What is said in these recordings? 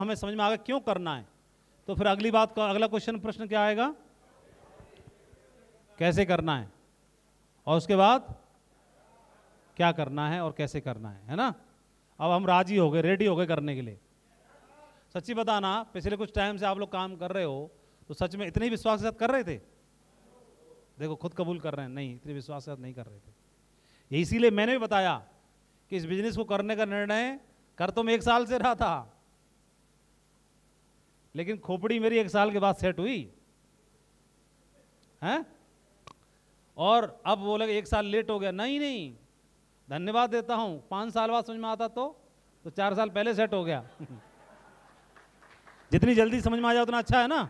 हमें समझ में गया क्यों करना है तो फिर अगली बात का अगला क्वेश्चन प्रश्न क्या आएगा कैसे करना है और उसके बाद क्या करना है और कैसे करना है है ना अब हम राजी हो गए रेडी हो गए करने के लिए सच्ची बताना पिछले कुछ टाइम से आप लोग काम कर रहे हो तो सच में इतने विश्वास के साथ कर रहे थे देखो खुद कबूल कर रहे हैं नहीं इतने विश्वास के साथ नहीं कर रहे थे इसीलिए मैंने भी बताया कि इस बिजनेस को करने का निर्णय कर तो मैं एक साल से रहा था लेकिन खोपड़ी मेरी एक साल के बाद सेट हुई हैं और अब वो लगे एक साल लेट हो गया नहीं नहीं धन्यवाद देता हूं पांच साल बाद समझ में आता तो तो चार साल पहले सेट हो गया जितनी जल्दी समझ में आ जाए उतना अच्छा है ना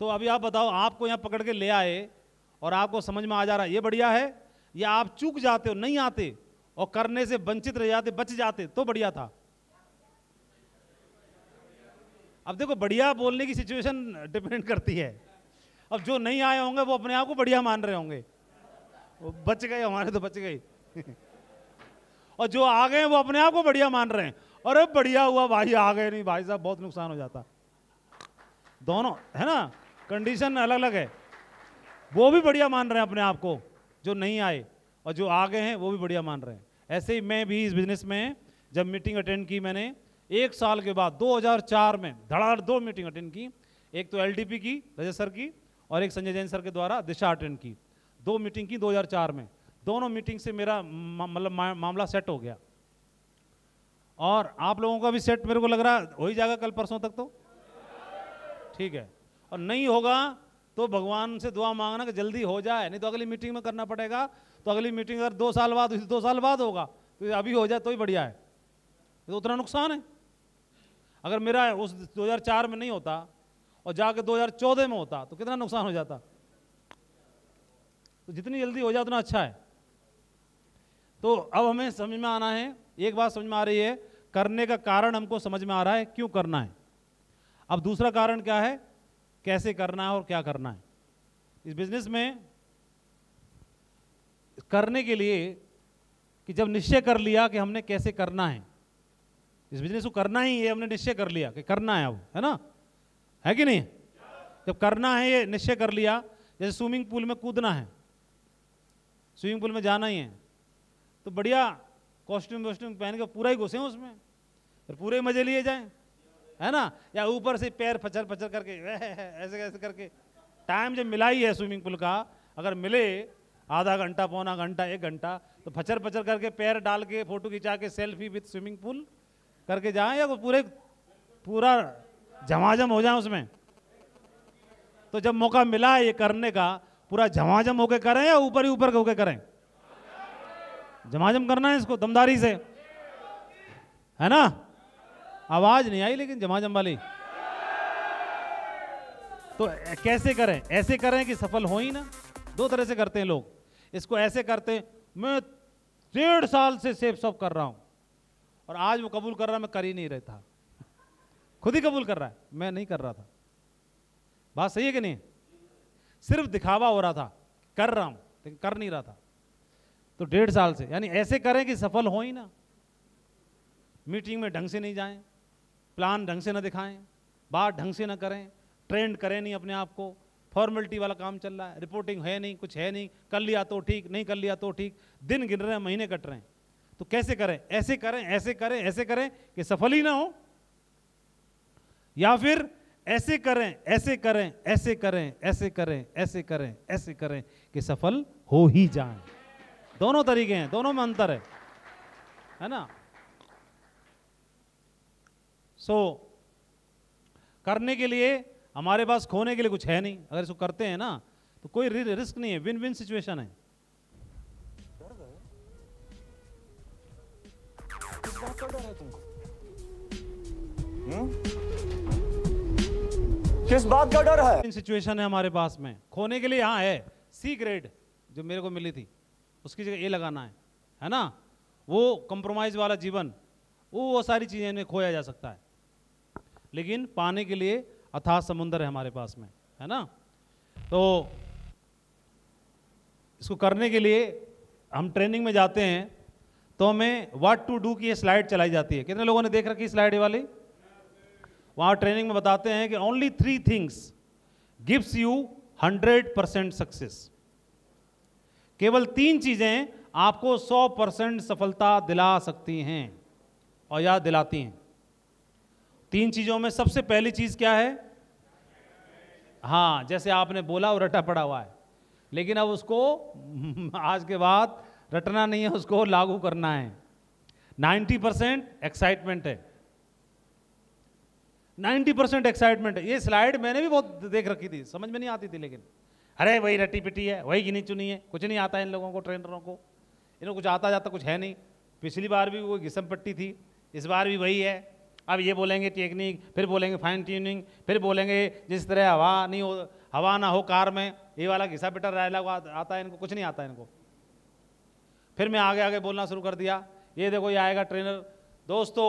तो अभी आप बताओ आपको यहां पकड़ के ले आए और आपको समझ में आ जा रहा है ये बढ़िया है या आप चूक जाते हो नहीं आते और करने से वंचित रह जाते बच जाते तो बढ़िया था अब देखो बढ़िया बोलने की सिचुएशन डिपेंड करती है अब जो नहीं आए होंगे वो अपने आप को बढ़िया मान रहे होंगे वो बच गए हमारे तो बच गए और जो आ गए वो अपने आप को बढ़िया मान रहे हैं अरे बढ़िया हुआ भाई आ गए नहीं भाई साहब बहुत नुकसान हो जाता दोनों है ना कंडीशन अलग अलग है वो भी बढ़िया मान रहे हैं अपने आप को जो नहीं आए और जो आ गए हैं वो भी बढ़िया मान रहे हैं ऐसे ही मैं भी इस बिजनेस में जब मीटिंग अटेंड की मैंने एक साल के बाद 2004 में धड़ाधड़ दो मीटिंग अटेंड की एक तो एलडीपी की रजत सर की और एक संजय जैन सर के द्वारा दिशा अटेंड की दो मीटिंग की 2004 में दोनों मीटिंग से मेरा मतलब मामला सेट हो गया और आप लोगों का भी सेट मेरे को लग रहा हो ही जाएगा कल परसों तक तो ठीक है और नहीं होगा तो भगवान से दुआ मांगना कि जल्दी हो जाए नहीं तो अगली मीटिंग में करना पड़ेगा तो अगली मीटिंग अगर दो साल बाद दो साल बाद होगा तो अभी हो जाए तो ही बढ़िया है तो उतना नुकसान है अगर मेरा उस 2004 में नहीं होता और जाके 2014 में होता तो कितना नुकसान हो जाता तो जितनी जल्दी हो जाए उतना अच्छा है तो अब हमें समझ में आना है एक बात समझ में आ रही है करने का कारण हमको समझ में आ रहा है क्यों करना है अब दूसरा कारण क्या है कैसे करना है और क्या करना है इस बिजनेस में करने के लिए कि जब निश्चय कर लिया कि हमने कैसे करना है इस बिजनेस को करना ही ये हमने निश्चय कर लिया कि करना है अब है ना है कि नहीं जब करना है ये निश्चय कर लिया जैसे स्विमिंग पूल में कूदना है स्विमिंग पूल में जाना ही है तो बढ़िया कॉस्ट्यूम वॉस्ट्यूम पहन के पूरा ही घुसे उसमें फिर पूरे मजे लिए जाए है ना या ऊपर से पैर फचर फचर करके ऐसे ऐसे करके टाइम जब मिला ही है स्विमिंग पूल का अगर मिले आधा घंटा पौना घंटा एक घंटा तो फचर फचर करके पैर डाल के फोटो खिंचा के सेल्फी विथ स्विमिंग पूल करके जाएं या पूरे पूरा झमाझम हो जाए उसमें तो जब मौका मिला है ये करने का पूरा झमाझम होके करें या ऊपर ही ऊपर होके करें झमाझम करना है इसको दमदारी से है ना आवाज नहीं आई लेकिन झमाझम वाली तो कैसे करें ऐसे करें कि सफल हो ही ना दो तरह से करते हैं लोग इसको ऐसे करते हैं मैं डेढ़ साल से सेफ सब कर रहा हूं और आज वो कबूल कर रहा मैं कर ही नहीं रहा था खुद ही कबूल कर रहा है मैं नहीं कर रहा था बात सही है कि नहीं सिर्फ दिखावा हो रहा था कर रहा हूं लेकिन कर नहीं रहा था तो डेढ़ साल से यानी ऐसे करें कि सफल हो ही ना मीटिंग में ढंग से नहीं जाएं प्लान ढंग से ना दिखाएं बात ढंग से ना करें ट्रेंड करें नहीं अपने आप को फॉर्मेलिटी वाला काम चल रहा है रिपोर्टिंग है नहीं कुछ है नहीं कर लिया तो ठीक नहीं कर लिया तो ठीक दिन गिन रहे हैं महीने कट रहे हैं तो कैसे करें ऐसे करें ऐसे करें ऐसे करें कि सफल ही ना हो या फिर ऐसे करें ऐसे करें ऐसे करें ऐसे करें ऐसे करें ऐसे करें कि सफल हो ही जाए दोनों तरीके हैं दोनों में अंतर है है ना सो so, करने के लिए हमारे पास खोने के लिए कुछ है नहीं अगर इसको करते हैं ना तो कोई रिस्क नहीं है विन विन सिचुएशन है किस बात का डर है सिचुएशन है हमारे पास में खोने के लिए यहाँ है सी ग्रेड जो मेरे को मिली थी उसकी जगह ए लगाना है है ना वो कंप्रोमाइज वाला जीवन वो वो सारी चीज़ें खोया जा सकता है लेकिन पाने के लिए अथाह समुंदर है हमारे पास में है ना तो इसको करने के लिए हम ट्रेनिंग में जाते हैं तो हमें व्हाट टू डू की ये स्लाइड चलाई जाती है कितने लोगों ने देख रखी स्लाइड वाली वहाँ ट्रेनिंग में बताते हैं कि only three things gives you hundred percent success केवल तीन चीज़ें आपको सौ परसेंट सफलता दिला सकती हैं और याद दिलाती हैं तीन चीज़ों में सबसे पहली चीज़ क्या है हाँ जैसे आपने बोला वो रटा पड़ा हुआ है लेकिन अब उसको आज के बाद रटना नहीं है उसको लागू करना है 90 परसेंट एक्साइटमेंट है 90 परसेंट एक्साइटमेंट है ये स्लाइड मैंने भी बहुत देख रखी थी समझ में नहीं आती थी लेकिन अरे वही रट्टी पिटी है वही गिनी चुनी है कुछ नहीं आता इन लोगों को ट्रेनरों को इन कुछ आता जाता कुछ है नहीं पिछली बार भी वो घिसम पट्टी थी इस बार भी वही है अब ये बोलेंगे टेक्निक फिर बोलेंगे फाइन ट्यूनिंग फिर बोलेंगे जिस तरह हवा नहीं हो हवा ना हो कार में ये वाला घिसा पिटा डायलॉग आता है इनको कुछ नहीं आता इनको फिर मैं आगे आगे बोलना शुरू कर दिया ये देखो ये आएगा ट्रेनर दोस्तों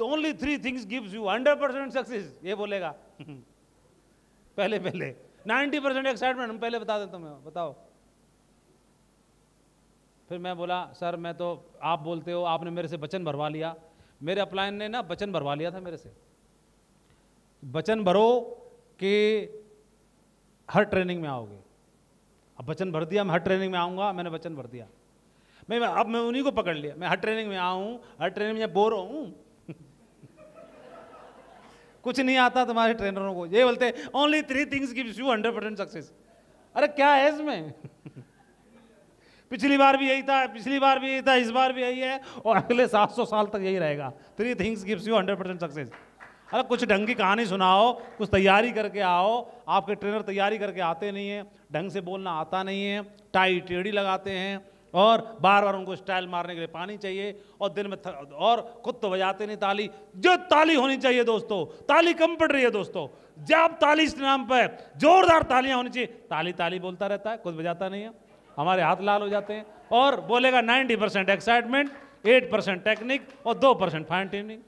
तो only three things gives you hundred percent success ये बोलेगा पहले पहले नाइन्टी परसेंट एक्साइटमेंट हम पहले बता देते हैं बताओ फिर मैं बोला सर मैं तो आप बोलते हो आपने मेरे से बचन भरवा लिया मेरे अपलायन ने ना बचन भरवा लिया था मेरे से बचन भरो कि हर ट्रेनिंग में आओगे अब बचन भर दिया मैं हर ट्रेनिंग में आऊँगा मैंने बचन भर दिया मैं अब मैं उन्हीं को पकड़ लिया मैं हर ट्रेनिंग में आऊँ हर ट्रेनिंग में बोर हूँ कुछ नहीं आता तुम्हारे ट्रेनरों को ये बोलते only three things gives you hundred percent success अरे क्या है इसमें पिछली बार भी यही था पिछली बार भी यही था इस बार भी यही है और अगले 700 साल तक यही रहेगा three things gives you hundred percent success अरे कुछ ढंग की कहानी सुनाओ कुछ तैयारी करके आओ आपके ट्रेनर तैयारी करके आते नहीं हैं ढंग से बोलना आता नहीं है टाई टेढ़ी लगाते हैं और बार बार उनको स्टाइल मारने के लिए पानी चाहिए और दिन में और खुद तो बजाते नहीं ताली जो ताली होनी चाहिए दोस्तों ताली कम पड़ रही है दोस्तों जब ताली इस नाम पर जोरदार तालियां होनी चाहिए ताली ताली बोलता रहता है कुछ बजाता नहीं है हमारे हाथ लाल हो जाते हैं और बोलेगा ninety percent excitement eight percent technique और दो परसेंट फाइन ट्यूनिंग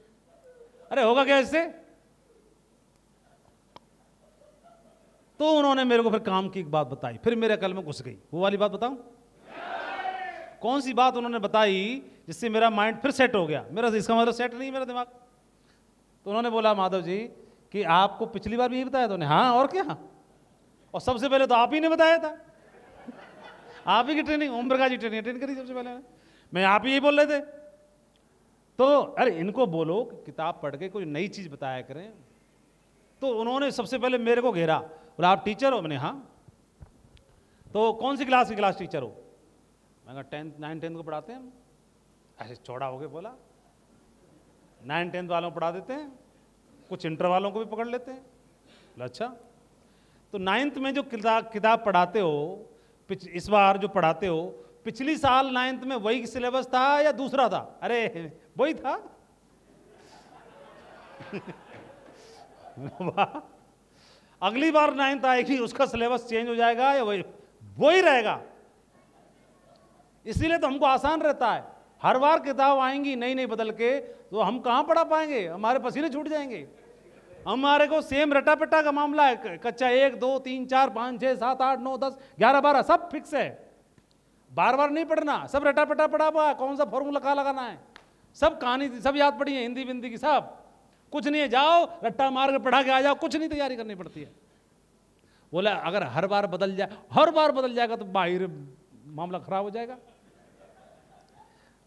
अरे होगा क्या इससे तो उन्होंने मेरे को फिर काम की एक बात बताई फिर मेरे कल में घुस गई वो वाली बात बताऊं कौन सी बात उन्होंने बताई जिससे मेरा माइंड फिर सेट हो गया मेरा तो इसका मतलब सेट नहीं मेरा दिमाग तो उन्होंने बोला माधव जी कि आपको पिछली बार भी यही बताया तो उन्हें हाँ और क्या और सबसे पहले तो आप ही ने बताया था आप ही की training Om Prakash ji training attend करी सबसे पहले मैं आप ही यही बोल रहे थे तो अरे इनको बोलो किताब पढ़ के कोई नई चीज़ बताया करें तो उन्होंने सबसे पहले मेरे को घेरा बोला आप टीचर हो मैंने हाँ तो कौन सी क्लास की क्लास टीचर हो मैंने कहा टेंथ नाइन टेंथ को पढ़ाते हैं ऐसे चौड़ा हो गए बोला नाइन टेंथ वालों को पढ़ा देते हैं कुछ इंटर वालों को भी पकड़ लेते हैं बोला अच्छा तो नाइन्थ में जो किताब किताब पढ़ाते हो इस बार जो पढ़ाते हो पिछली साल नाइन्थ में वही सिलेबस था या दूसरा था अरे वही था अगली बार नाइन्थ आएगी उसका सिलेबस चेंज हो जाएगा या वही वही रहेगा इसीलिए तो हमको आसान रहता है हर बार किताब आएंगी नई नई बदल के तो हम कहाँ पढ़ा पाएंगे हमारे पसीने छूट जाएंगे हमारे को सेम रटा पट्टा का मामला है कच्चा एक दो तीन चार पाँच छः सात आठ नौ दस ग्यारह बारह सब फिक्स है बार बार नहीं पढ़ना सब रटा पेटा पढ़ा हुआ कौन सा फॉर्मूला कहाँ लगाना है सब कहानी सब याद पड़ी है हिंदी विंदी की सब कुछ नहीं है जाओ रट्टा मार के पढ़ा के आ जाओ कुछ नहीं तैयारी करनी पड़ती है बोला अगर हर बार बदल जाए हर बार बदल जाएगा तो बाहर मामला खराब हो जाएगा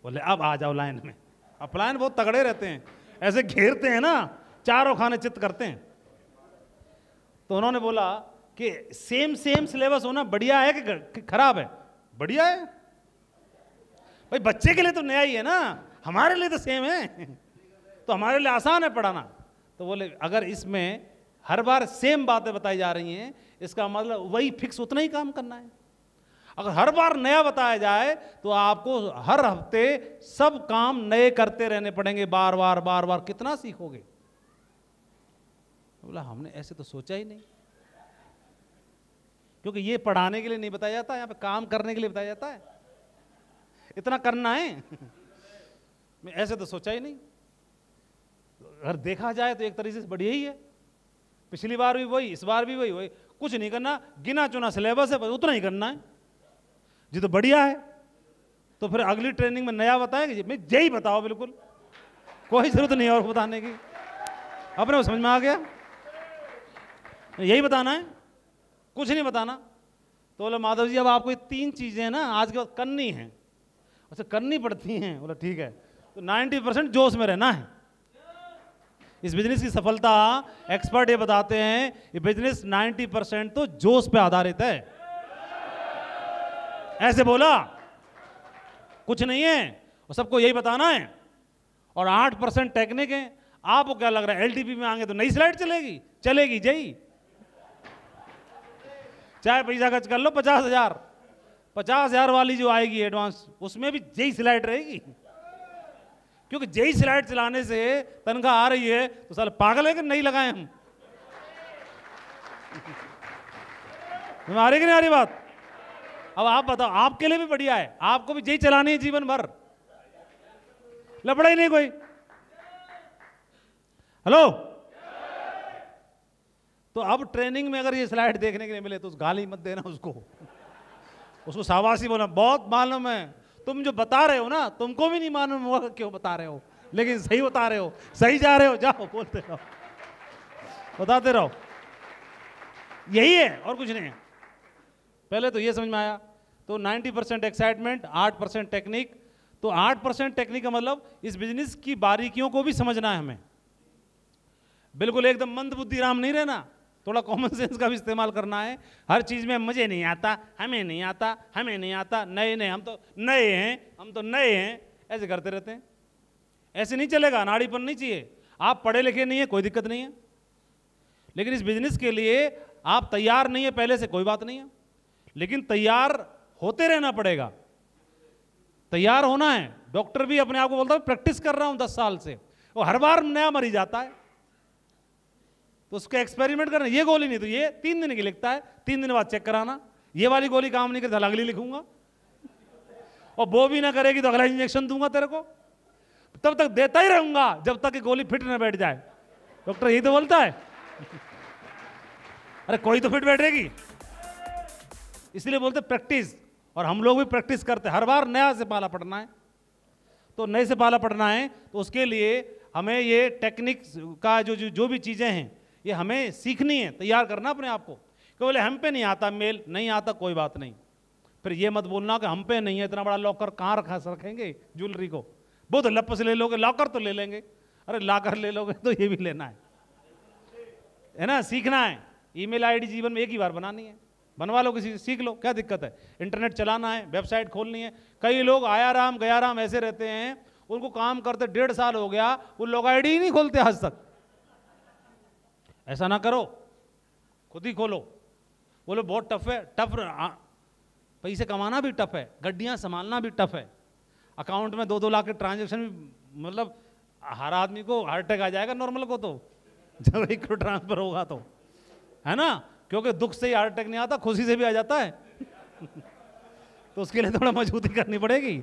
बोले अब आ जाओ लाइन में अब लाइन बहुत तगड़े रहते हैं ऐसे घेरते हैं ना चारों खाने चित्त करते हैं तो उन्होंने बोला कि सेम सेम सिलेबस होना बढ़िया है कि खराब है बढ़िया है भाई बच्चे के लिए तो नया ही है ना हमारे लिए तो सेम है तो हमारे लिए आसान है पढ़ाना तो बोले अगर इसमें हर बार सेम बातें बताई जा रही हैं इसका मतलब वही फिक्स उतना ही काम करना है अगर हर बार नया बताया जाए तो आपको हर हफ्ते सब काम नए करते रहने पड़ेंगे बार बार बार बार कितना सीखोगे बोला हमने ऐसे तो सोचा ही नहीं क्योंकि ये पढ़ाने के लिए नहीं बताया जाता यहाँ पे काम करने के लिए बताया जाता है इतना करना है मैं ऐसे तो सोचा ही नहीं अगर देखा जाए तो एक तरीके से बढ़िया ही है पिछली बार भी वही इस बार भी वही वही कुछ नहीं करना गिना चुना सिलेबस है बस उतना ही करना है जी तो बढ़िया है तो फिर अगली ट्रेनिंग में नया बताएंगे मैं यही बताओ बिल्कुल कोई जरूरत नहीं और बताने की अपने को समझ में आ गया यही बताना है कुछ नहीं बताना तो बोले माधव जी अब आपको ये तीन चीज़ें ना आज के बाद करनी हैं अच्छा करनी पड़ती हैं बोला ठीक है तो 90 परसेंट जोश में रहना है इस बिजनेस की सफलता एक्सपर्ट ये बताते हैं ये बिजनेस 90 परसेंट तो जोश पे आधारित है ऐसे बोला कुछ नहीं है और सबको यही बताना है और आठ परसेंट टेक्निक है आपको क्या लग रहा है एलडीपी में आएंगे तो नई स्लाइड चलेगी चलेगी जई चाहे पैसा खर्च कर लो पचास हजार पचास हजार वाली जो आएगी एडवांस उसमें भी जई स्लाइड रहेगी क्योंकि जई स्लाइड चलाने से तनख्वाह आ रही है तो सर पागल है कि नहीं लगाए हम हमारे कि नहीं आ रही बात अब आप बताओ आपके लिए भी बढ़िया है आपको भी यही चलानी है जीवन भर लपड़ा ही नहीं कोई हेलो तो अब ट्रेनिंग में अगर ये स्लाइड देखने के लिए मिले तो उस गाली मत देना उसको उसको शाबाशी बोला बहुत मालूम है तुम जो बता रहे हो ना तुमको भी नहीं मालूम हुआ क्यों बता रहे हो लेकिन सही बता रहे हो सही जा रहे हो जाओ बोलते रहो बताते रहो यही है और कुछ नहीं है पहले तो ये समझ में आया तो 90 परसेंट एक्साइटमेंट आठ परसेंट टेक्निक तो आठ परसेंट टेक्निक का मतलब इस बिजनेस की बारीकियों को भी समझना है हमें बिल्कुल एकदम मंद बुद्धि राम नहीं रहना थोड़ा कॉमन सेंस का भी इस्तेमाल करना है हर चीज़ में मुझे नहीं आता हमें नहीं आता हमें नहीं आता नए नए हम तो नए हैं हम तो नए हैं ऐसे करते रहते हैं ऐसे नहीं चलेगा नाड़ी पर नहीं चाहिए आप पढ़े लिखे नहीं है कोई दिक्कत नहीं है लेकिन इस बिजनेस के लिए आप तैयार नहीं है पहले से कोई बात नहीं है लेकिन तैयार होते रहना पड़ेगा तैयार होना है डॉक्टर भी अपने आप को बोलता है प्रैक्टिस कर रहा हूं दस साल से और हर बार नया मरीज आता है तो उसके एक्सपेरिमेंट करना ये गोली नहीं तो ये तीन दिन की लिखता है तीन दिन बाद चेक कराना ये वाली गोली काम नहीं करता अगली लिखूंगा और वो भी ना करेगी तो अगला इंजेक्शन दूंगा तेरे को तब तक देता ही रहूंगा जब तक गोली फिट ना बैठ जाए डॉक्टर यही तो बोलता है अरे कोई तो फिट बैठेगी इसलिए बोलते प्रैक्टिस और हम लोग भी प्रैक्टिस करते हर बार नया से पाला पढ़ना है तो नए से पाला पढ़ना है तो उसके लिए हमें ये टेक्निक का जो जो, जो भी चीज़ें हैं ये हमें सीखनी है तैयार करना अपने आप को क्यों बोले हम पे नहीं आता मेल नहीं आता कोई बात नहीं फिर ये मत बोलना कि हम पे नहीं है इतना बड़ा लॉकर कहाँ रखा रखेंगे ज्वेलरी को बहुत लप से ले लोगे लॉकर तो ले लेंगे अरे लाकर ले लोगे तो ये भी लेना है है ना सीखना है ईमेल आईडी जीवन में एक ही बार बनानी है बनवा लो किसी से सीख लो क्या दिक्कत है इंटरनेट चलाना है वेबसाइट खोलनी है कई लोग आया राम गया राम ऐसे रहते हैं उनको काम करते डेढ़ साल हो गया वो लोग आई ही नहीं खोलते आज तक ऐसा ना करो खुद ही खोलो बोलो बहुत टफ है टफ पैसे कमाना भी टफ है गड्डियाँ संभालना भी टफ है अकाउंट में दो दो लाख के ट्रांजेक्शन भी मतलब हर आदमी को हार्ट अटैक आ जाएगा नॉर्मल को तो जब एक ट्रांसफर होगा तो है ना क्योंकि दुख से ही हार्ट अटैक नहीं आता खुशी से भी आ जाता है तो उसके लिए थोड़ा मजबूती करनी पड़ेगी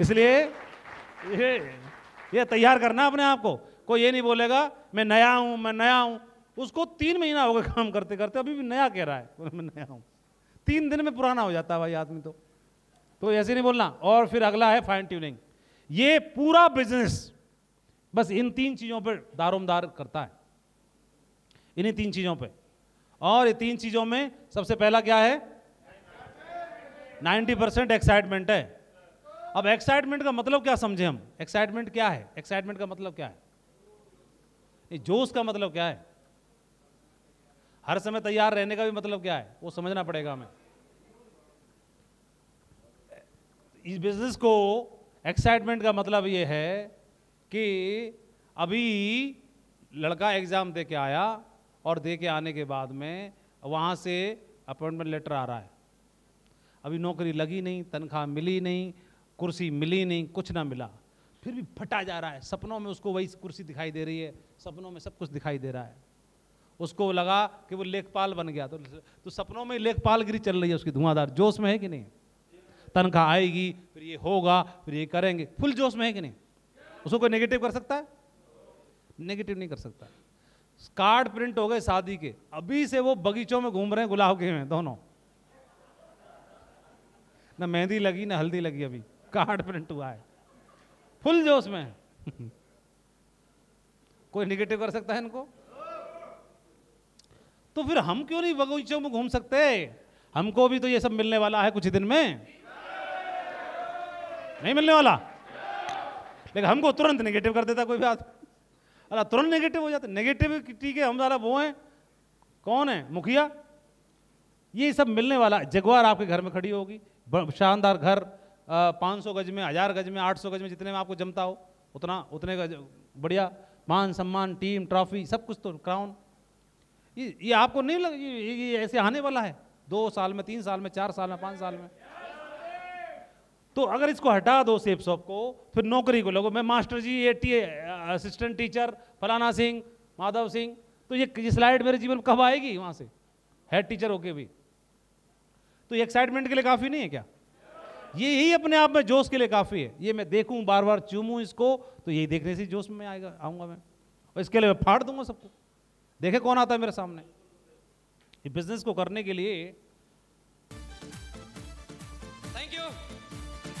इसलिए ये ये तैयार करना अपने आप को कोई ये नहीं बोलेगा मैं नया हूं मैं नया हूं उसको तीन महीना हो गया काम करते करते अभी भी नया कह रहा है मैं नया हूं तीन दिन में पुराना हो जाता है भाई आदमी तो तो ऐसे नहीं बोलना और फिर अगला है फाइन ट्यूनिंग ये पूरा बिजनेस बस इन तीन चीज़ों पर दारोमदार करता है इन्हीं तीन चीज़ों पर और ये तीन चीज़ों में सबसे पहला क्या है 90 परसेंट एक्साइटमेंट है अब एक्साइटमेंट का मतलब क्या समझे हम एक्साइटमेंट क्या है एक्साइटमेंट का मतलब क्या है जोश का मतलब क्या है हर समय तैयार रहने का भी मतलब क्या है वो समझना पड़ेगा हमें इस बिजनेस को एक्साइटमेंट का मतलब ये है कि अभी लड़का एग्ज़ाम दे के आया और दे के आने के बाद में वहाँ से अपॉइंटमेंट लेटर आ रहा है अभी नौकरी लगी नहीं तनख्वाह मिली नहीं कुर्सी मिली नहीं कुछ ना मिला फिर भी फटा जा रहा है सपनों में उसको वही कुर्सी दिखाई दे रही है सपनों में सब कुछ दिखाई दे रहा है उसको लगा कि वो लेखपाल बन गया तो तो सपनों में लेखपालगिरी चल रही है उसकी धुआंधार जोश में है कि नहीं तनख्वाह आएगी फिर ये होगा फिर ये करेंगे फुल जोश में है कि नहीं उसको कोई नेगेटिव कर सकता है नेगेटिव नहीं कर सकता है कार्ड प्रिंट हो गए शादी के अभी से वो बगीचों में घूम रहे हैं गुलाब के में दोनों ना मेहंदी लगी ना हल्दी लगी अभी कार्ड प्रिंट हुआ है फुल जोश में कोई निगेटिव कर सकता है इनको तो फिर हम क्यों नहीं बगीचों में घूम सकते हमको भी तो ये सब मिलने वाला है कुछ दिन में नहीं मिलने वाला लेकिन हमको तुरंत निगेटिव कर देता कोई बात अरे तुरंत नेगेटिव हो जाते नेगेटिव ठीक है हम ज्यादा वो हैं कौन है मुखिया ये सब मिलने वाला जगवार आपके घर में खड़ी होगी शानदार घर पाँच सौ गज में हज़ार गज में आठ सौ गज में जितने में आपको जमता हो उतना उतने गज बढ़िया मान सम्मान टीम ट्रॉफी सब कुछ तो क्राउन ये ये आपको नहीं लग ये, ये ऐसे आने वाला है दो साल में तीन साल में चार साल में पाँच साल में तो अगर इसको हटा दो सेफ सॉप को फिर नौकरी को लोगों मैं master ji A T assistant teacher फलाना सिंह माधव सिंह तो ये, स्लाइड मेरे जीवन में कब आएगी वहाँ से हेड टीचर होके भी तो ये एक्साइटमेंट के लिए काफ़ी नहीं है क्या ये ही अपने आप में जोश के लिए काफ़ी है ये मैं देखूं बार बार चूमू इसको तो यही देखने से जोश में आएगा आऊंगा मैं और इसके लिए मैं फाड़ दूंगा सबको देखे कौन आता है मेरे सामने ये बिजनेस को करने के लिए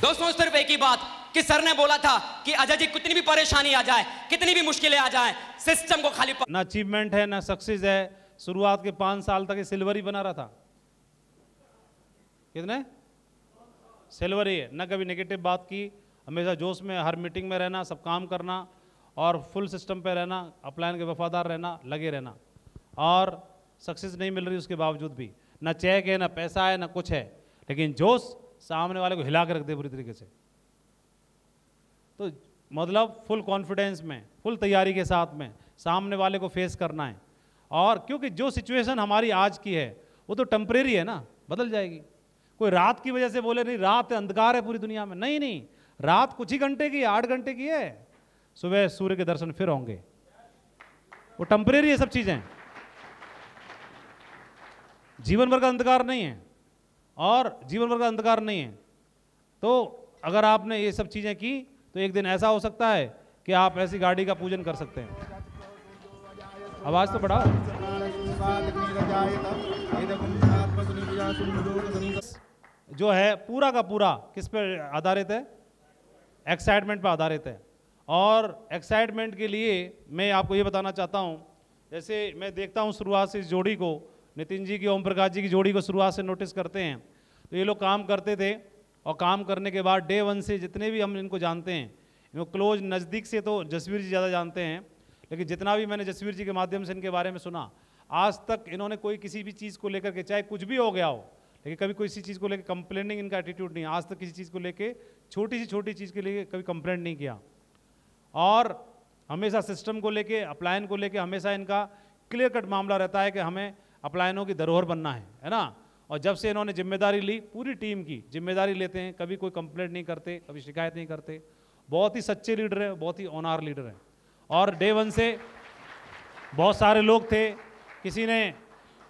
दोस्तों उस तरफ एक ही बात कि सर ने बोला था कि अजय जी कितनी भी परेशानी आ जाए कितनी भी मुश्किलें आ जाए सिस्टम को खाली ना अचीवमेंट है ना सक्सेस है शुरुआत के पांच साल तक सिल्वर ही बना रहा था कितने सिल्वर ही है ना कभी नेगेटिव बात की हमेशा जोश में हर मीटिंग में रहना सब काम करना और फुल सिस्टम पे रहना अपलाइन के वफादार रहना लगे रहना और सक्सेस नहीं मिल रही उसके बावजूद भी ना चेक है ना पैसा है ना कुछ है लेकिन जोश सामने वाले को हिला के रख दे पूरी तरीके से तो मतलब फुल कॉन्फिडेंस में फुल तैयारी के साथ में सामने वाले को फेस करना है और क्योंकि जो सिचुएशन हमारी आज की है वो तो टेम्परेरी है ना बदल जाएगी कोई रात की वजह से बोले नहीं रात है अंधकार है पूरी दुनिया में नहीं नहीं रात कुछ ही घंटे की आठ घंटे की है सुबह सूर्य के दर्शन फिर होंगे वो टेम्परेरी है सब चीज़ें जीवन भर का अंधकार नहीं है और जीवन भर का अंधकार नहीं है तो अगर आपने ये सब चीज़ें की तो एक दिन ऐसा हो सकता है कि आप ऐसी गाड़ी का पूजन कर सकते हैं आवाज़ तो बढ़ाओ जो है पूरा का पूरा किस पे आधारित है एक्साइटमेंट पर आधारित है और एक्साइटमेंट के लिए मैं आपको ये बताना चाहता हूँ जैसे मैं देखता हूँ शुरुआत से इस जोड़ी को नितिन जी की ओम प्रकाश जी की जोड़ी को शुरुआत से नोटिस करते हैं तो ये लोग काम करते थे और काम करने के बाद डे वन से जितने भी हम इनको जानते हैं इनको क्लोज नज़दीक से तो जसवीर जी ज़्यादा जानते हैं लेकिन जितना भी मैंने जसवीर जी के माध्यम से इनके बारे में सुना आज तक इन्होंने कोई किसी भी चीज़ को लेकर के चाहे कुछ भी हो गया हो लेकिन कभी कोई किसी चीज़ को लेकर कंप्लेनिंग इनका एटीट्यूड नहीं आज तक किसी चीज़ को लेकर छोटी सी छोटी चीज़ के लिए कभी कंप्लेंट नहीं किया और हमेशा सिस्टम को लेकर अप्लायन को लेकर हमेशा इनका क्लियर कट मामला रहता है कि हमें अपलायनों की धरोहर बनना है है ना और जब से इन्होंने जिम्मेदारी ली पूरी टीम की जिम्मेदारी लेते हैं कभी कोई कंप्लेंट नहीं करते कभी शिकायत नहीं करते बहुत ही सच्चे लीडर हैं बहुत ही ऑनार लीडर हैं और डे वन से बहुत सारे लोग थे किसी ने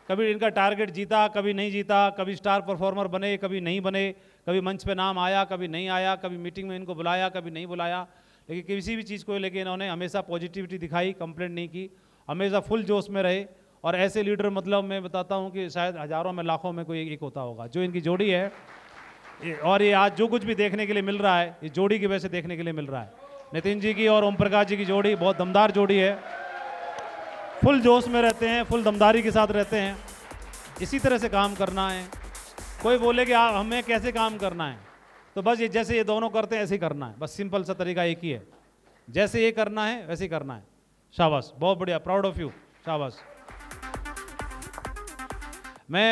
कभी इनका टारगेट जीता कभी नहीं जीता कभी स्टार परफॉर्मर बने कभी नहीं बने कभी मंच पे नाम आया कभी नहीं आया कभी मीटिंग में इनको बुलाया कभी नहीं बुलाया लेकिन किसी भी चीज़ को लेकर इन्होंने हमेशा पॉजिटिविटी दिखाई कंप्लेंट नहीं की हमेशा फुल जोश में रहे और ऐसे लीडर मतलब मैं बताता हूँ कि शायद हज़ारों में लाखों में कोई एक होता होगा जो इनकी जोड़ी है और ये आज जो कुछ भी देखने के लिए मिल रहा है ये जोड़ी की वजह से देखने के लिए मिल रहा है नितिन जी की और ओम प्रकाश जी की जोड़ी बहुत दमदार जोड़ी है फुल जोश में रहते हैं फुल दमदारी के साथ रहते हैं इसी तरह से काम करना है कोई बोले कि आप हमें कैसे काम करना है तो बस ये जैसे ये दोनों करते हैं ऐसे ही करना है बस सिंपल सा तरीका एक ही है जैसे ये करना है वैसे ही करना है शाबाश बहुत बढ़िया प्राउड ऑफ यू शाबाश man.